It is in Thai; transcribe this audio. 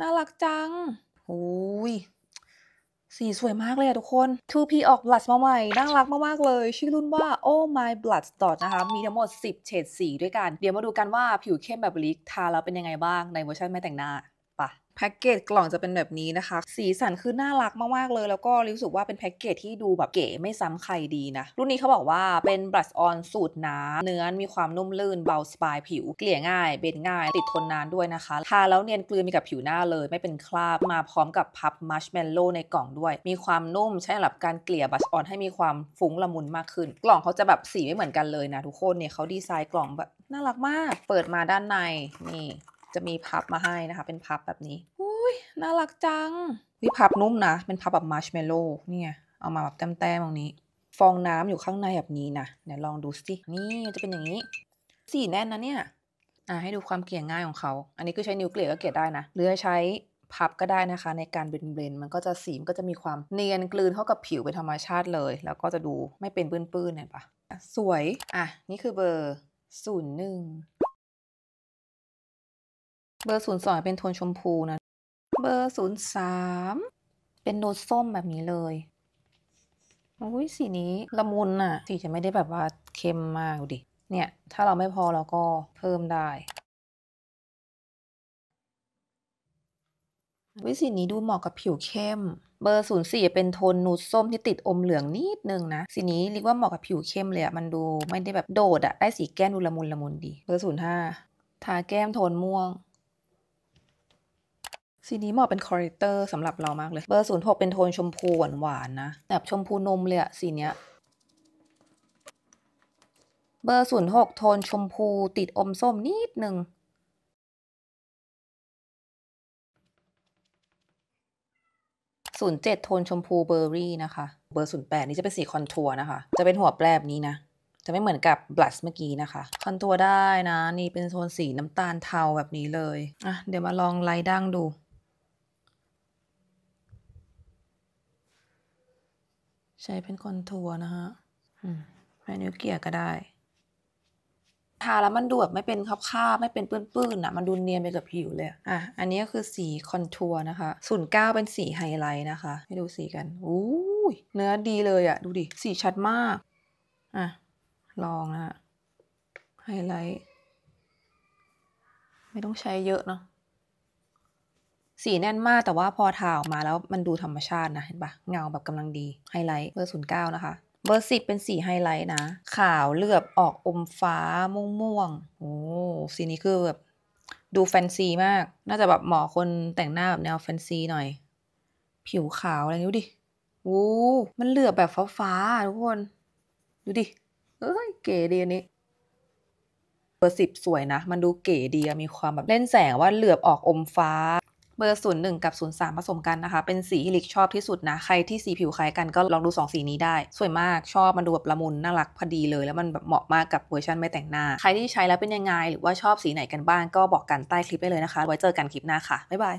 น่ารักจัง โอ้ย สีสวยมากเลยอะทุกคน 2P ออก b l u s มาใหม่ น่ารักมากๆเลย ชื่อรุ่นว่า Oh My Blush Dot นะคะ มีทั้งหมด 10 เฉดสีด้วยกัน เดี๋ยวมาดูกันว่าผิวเข้มแบบลิกทาแล้วเป็นยังไงบ้างในเวอร์ชันไม่แต่งหน้าแพ็กเกจกล่องจะเป็นแบบนี้นะคะ สีสันคือน่ารักมาก ๆ เลย แล้วก็รู้สึกว่าเป็นแพ็กเกจที่ดูแบบเก๋ไม่ซ้ำใครดีนะ รุ่นนี้เขาบอกว่าเป็นบลัชออนสูตรน้ำเนื้อมีความนุ่มลื่นเบา สบายผิวเกลี่ยง่ายเบนง่าย ติดทนนานด้วยนะคะ ทาแล้วเนียนกลืนมีกับผิวหน้าเลย ไม่เป็นคราบมาพร้อมกับพับมัชเมลโล่ในกล่องด้วยมีความนุ่มใช้สำหรับการเกลี่ยบลัชออนให้มีความฟุ้งละมุนมากขึ้น กล่องเขาจะแบบสีไม่เหมือนกันเลยนะ ทุกคนเนี่ยเขาดีไซน์กล่องแบบน่ารักมาก เปิดมาด้านในนี่จะมีพับมาให้นะคะ เป็นพับแบบนี้ อุ้ยน่ารักจัง วิพับนุ่มนะเป็นพับแบบมาร์ชเมลโล่นี่ไงเอามาแบบแต้มๆตรงนี้ ฟองน้ำอยู่ข้างในแบบนี้นะเดี๋ยวลองดูสินี่จะเป็นอย่างนี้ สีแน่นนะเนี่ยอ่าให้ดูความเกลี่ยง่ายของเขา อันนี้คือใช้นิ้วเกลี่ยก็เกลี่ยได้นะหรือใช้พับก็ได้นะคะในการเบลนด์มันก็จะสีมันก็จะมีความเนียนกลืนเข้ากับผิวเป็นธรรมชาติเลย แล้วก็จะดูไม่เป็นปื้นๆเนี่ยปะสวยอ่ะนี่คือเบอร์ศูนย์หนึ่งเบอร์ศูนย์สองเป็นโทนชมพูนะ เบอร์ศูนย์สามเป็นโน้ตส้มแบบนี้เลยอุ้ยสีนี้ละมุนอะสีจะไม่ได้แบบว่าเค็มมากดิ เนี่ย ถ้าเราไม่พอเราก็เพิ่มได้วิสีนี้ดูเหมาะกับผิวเข้ม เบอร์ศูนย์สี่เป็นโทนนูดส้มที่ติดอมเหลืองนิดนึง นะ สีนี้เรียกว่าเหมาะกับผิวเข้มเลยอะมันดูไม่ได้แบบโดดอะได้สีแก้มดูละมุนละมุนดี เบอร์ศูนย์ห้าทาแก้มโทนม่วงสีนี้เหมาะเป็นคอร์เตอร์สำหรับเรามากเลยเบอร์ศูนย์หกเป็นโทนชมพูหวานๆนะ แบบชมพูนมเลยอะสีเนี้ยเบอร์ศูนย์หกโทนชมพูติดอมส้มนิดหนึ่งศูนย์เจ็ดโทนชมพูเบอร์รี่นะคะ เบอร์ศูนย์แปดนี่จะเป็นสีคอนทัวร์นะคะ จะเป็นหัวแปรแบบนี้นะ จะไม่เหมือนกับบลัชเมื่อกี้นะคะคอนทัวร์ได้นะ นี่เป็นโทนสีน้ำตาลเทาแบบนี้เลยอ่ะ เดี๋ยวมาลองไล่ดั้งดูใช้เป็นคอนทัวร์นะฮะแมนิ้วเกีรยก็ได้ทาแล้วมันดูแบบไม่เป็นคาบค่าไม่เป็นปื้นๆนะมันดูเนียนไปกับผิวเลยอ่ะ อันนี้ก็คือสีคอนทัวร์นะคะศูนย์เก้าเป็นสีไฮไลท์นะคะ ให้ดูสีกัน อู้เนื้อดีเลยอะดูดิ สีชัดมาก อ่ะ ลองนะไฮไลท์ ไม่ต้องใช้เยอะเนาะสีแน่นมากแต่ว่าพอทาออกมาแล้วมันดูธรรมชาตินะ เห็นปะเงาแบบกำลังดีไฮไลท์เบอร์ศูนย์เก้านะคะ เบอร์สิบเป็นสีไฮไลท์นะขาวเลือบออกอมฟ้าม่วงม่วงโอ้สีนี้คือแบบดูแฟนซีมาก น่าจะแบบหมอคนแต่งหน้าแบบแนวแฟนซีหน่อย ผิวขาวอะไรดูดิวูมันเหลือบแบบฟ้าๆทุกคนดูดิเอ้ยเก๋ดีอันนี้เบอร์สิบสวยนะมันดูเก๋ดีมีความแบบเล่นแสงว่าเหลือบออกอมฟ้าเบอร์0งกับ0มผสมกันนะคะ เป็นสีที่ลิกชอบที่สุดนะ ใครที่สีผิวคล้ายกันก็ลองดู 2 สีนี้ได้ สวยมากชอบมันดูแบบละมุน น่ารักพอดีเลยแล้วมันแบบเหมาะมากกับเวอร์ชันไม่แต่งหน้า ใครที่ใช้แล้วเป็นยังไงหรือว่าชอบสีไหนกันบ้างก็บอกกันใต้คลิปได้เลยนะคะ ไว้เจอกันคลิปหน้าค่ะ บ๊ายบาย